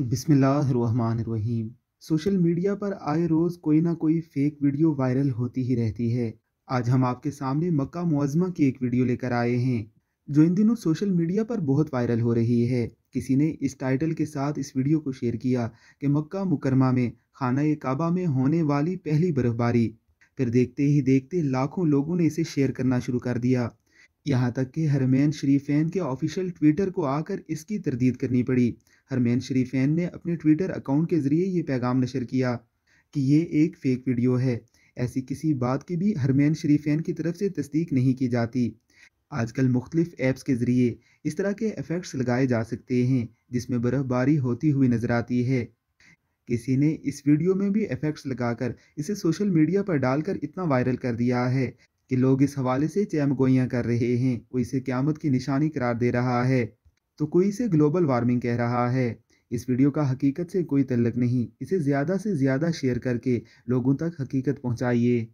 बिसमीम social media पर आए रोज़ कोई ना कोई फेक वीडियो वायरल होती ही रहती है आज हम आपके सामने मक्का मुआजमा की एक वीडियो लेकर आए हैं जो इन दिनों सोशल मीडिया पर बहुत वायरल हो रही है किसी ने इस टाइटल के साथ इस वीडियो को शेयर किया कि मक्का मुकरमा में खाना काबा में होने वाली पहली बर्फबारी फिर देखते ही देखते लाखों लोगों ने इसे शेयर करना शुरू कर दिया यहाँ तक कि हरमैन शरीफैन के ऑफिशियल ट्विटर को आकर इसकी तरदीद करनी पड़ी हरमैन शरीफैन ने अपने ट्विटर अकाउंट के ज़रिए ये पैगाम नशर किया कि ये एक फ़ेक वीडियो है ऐसी किसी बात की भी हरमैन शरीफैन की तरफ से तस्दीक नहीं की जाती आजकल मुख्तलिफ ऐप्स के ज़रिए इस तरह के इफ़ेक्ट्स लगाए जा सकते हैं जिसमें बर्फ़बारी होती हुई नज़र आती है किसी ने इस वीडियो में भी इफ़ेक्ट्स लगाकर इसे सोशल मीडिया पर डालकर इतना वायरल कर दिया है कि लोग इस हवाले से चैम गोइयाँ कर रहे हैं कोई इसे क्यामत की निशानी करार दे रहा है तो कोई इसे ग्लोबल वार्मिंग कह रहा है इस वीडियो का हकीकत से कोई तल्लक नहीं इसे ज़्यादा से ज़्यादा शेयर करके लोगों तक हकीकत पहुँचाइए